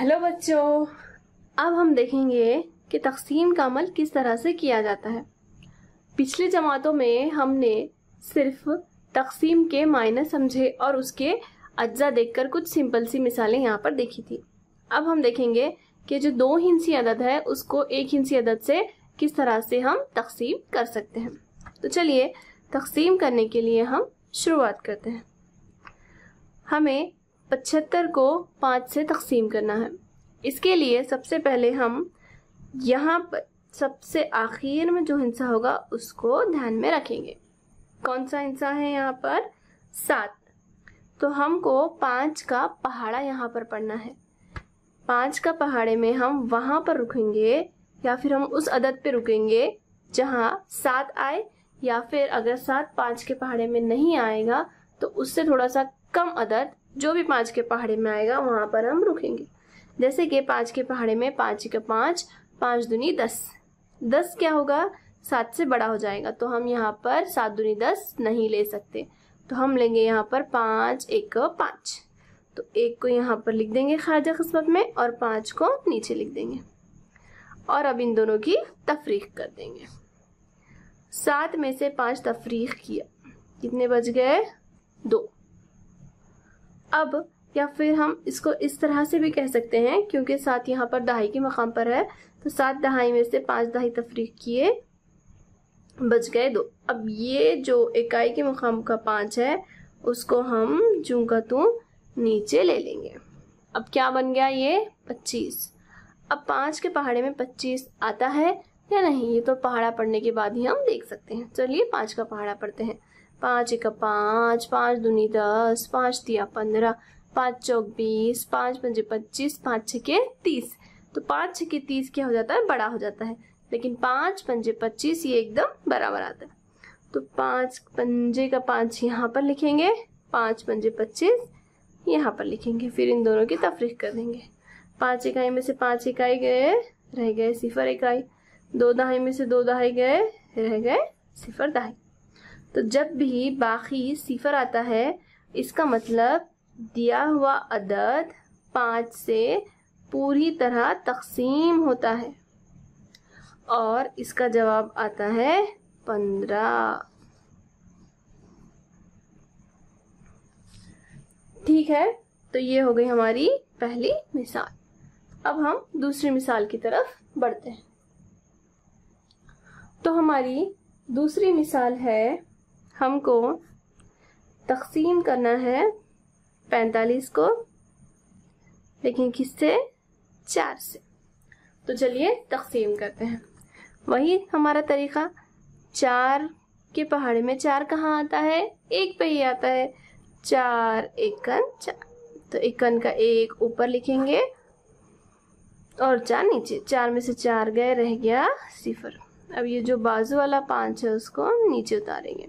hello बच्चों अब हम देखेंगे कि तकसीम का अमल किस तरह से किया जाता है पिछली जमातों में हमने सिर्फ तकसीम के मायने समझे और उसके अज्जा देखकर कुछ सिंपल सी मिसालें यहाँ पर देखी थी अब हम देखेंगे कि जो दो हिंसी अदद है उसको एक हिंसी अदद से किस तरह से हम तकसीम कर सकते हैं तो चलिए तकसीम करने के लिए हम शुरुआत करते हैं हमें पचहत्तर को पाँच से तकसीम करना है इसके लिए सबसे पहले हम यहाँ पर सबसे आखिर में जो हिंसा होगा उसको ध्यान में रखेंगे कौन सा हिंसा है यहाँ पर सात तो हमको पाँच का पहाड़ा यहाँ पर पढ़ना है पाँच का पहाड़े में हम वहाँ पर रुकेंगे या फिर हम उस अदद पे रुकेंगे जहाँ सात आए या फिर अगर सात पाँच के पहाड़े में नहीं आएगा तो उससे थोड़ा सा कम अदद जो भी पाँच के पहाड़े में आएगा वहाँ पर हम रुकेंगे जैसे कि पाँच के पहाड़े में पाँच का पाँच पाँच दुनी दस दस क्या होगा सात से बड़ा हो जाएगा तो हम यहाँ पर सात दुनी दस नहीं ले सकते तो हम लेंगे यहाँ पर पाँच एक पाँच तो एक को यहाँ पर लिख देंगे खारजा किस्मत में और पाँच को नीचे लिख देंगे और अब इन दोनों की तफरीक कर देंगे सात में से पाँच तफरीक किया कितने बज गए दो अब या फिर हम इसको इस तरह से भी कह सकते हैं क्योंकि सात यहाँ पर दहाई के मकाम पर है तो सात दहाई में से पांच दहाई तफरीक किए बच गए दो अब ये जो इकाई के मकाम का पाँच है उसको हम जू का तू नीचे ले लेंगे अब क्या बन गया ये पच्चीस अब पाँच के पहाड़े में पच्चीस आता है या नहीं ये तो पहाड़ा पढ़ने के बाद ही हम देख सकते हैं चलिए पाँच का पहाड़ा पढ़ते हैं पाँच एक पाँच पाँच दूनी दस पाँच दिया पंद्रह पाँच चौक बीस पाँच पंजे पच्चीस पाँच छके तीस तो पाँच छके तीस क्या हो जाता है बड़ा हो जाता है लेकिन पाँच पंजे पच्चीस ये एकदम बराबर आता है तो पाँच पंजे का पाँच यहाँ पर लिखेंगे पाँच पंजे पच्चीस यहाँ पर लिखेंगे फिर इन दोनों की तफरीक कर देंगे पाँच इकाई में से पाँच इकाई गए रह गए सिफर इकाई दो दहाई में से दो दहाई गए रह गए सिफर दहाई तो जब भी बाकी सिफर आता है इसका मतलब दिया हुआ अदद पाँच से पूरी तरह तकसीम होता है और इसका जवाब आता है पंद्रह ठीक है तो ये हो गई हमारी पहली मिसाल अब हम दूसरी मिसाल की तरफ बढ़ते हैं तो हमारी दूसरी मिसाल है हमको तकसीम करना है पैंतालीस को लेकिन किससे चार से तो चलिए तकसीम करते हैं वही हमारा तरीका चार के पहाड़े में चार कहाँ आता है एक पे ही आता है चार एकन चार तो एकन का एक ऊपर लिखेंगे और चार नीचे चार में से चार गए रह गया सिफर अब ये जो बाजू वाला पांच है उसको नीचे उतारेंगे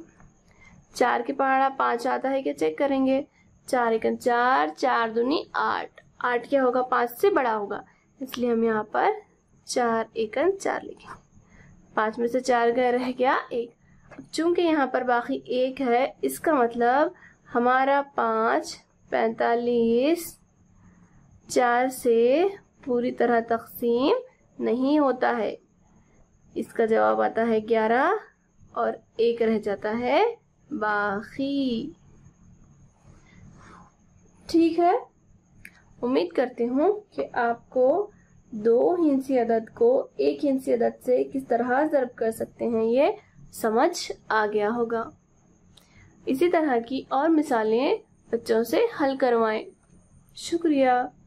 चार के पहाड़ा पांच आता है क्या चेक करेंगे चार एक चार चार दूनी आठ आठ क्या होगा पांच से बड़ा होगा इसलिए हम यहाँ पर चार एकन चार लिखेंगे पांच में से चार गए रह गया एक चूंकि यहाँ पर बाकी एक है इसका मतलब हमारा पांच पैतालीस चार से पूरी तरह तकसीम नहीं होता है इसका जवाब आता है ग्यारह और एक रह जाता है बाकी ठीक है उम्मीद करती हूँ कि आपको दो हिंसी अदद को एक हिंसी अदद से किस तरह ज़रब कर सकते हैं ये समझ आ गया होगा इसी तरह की और मिसालें बच्चों से हल करवाएं शुक्रिया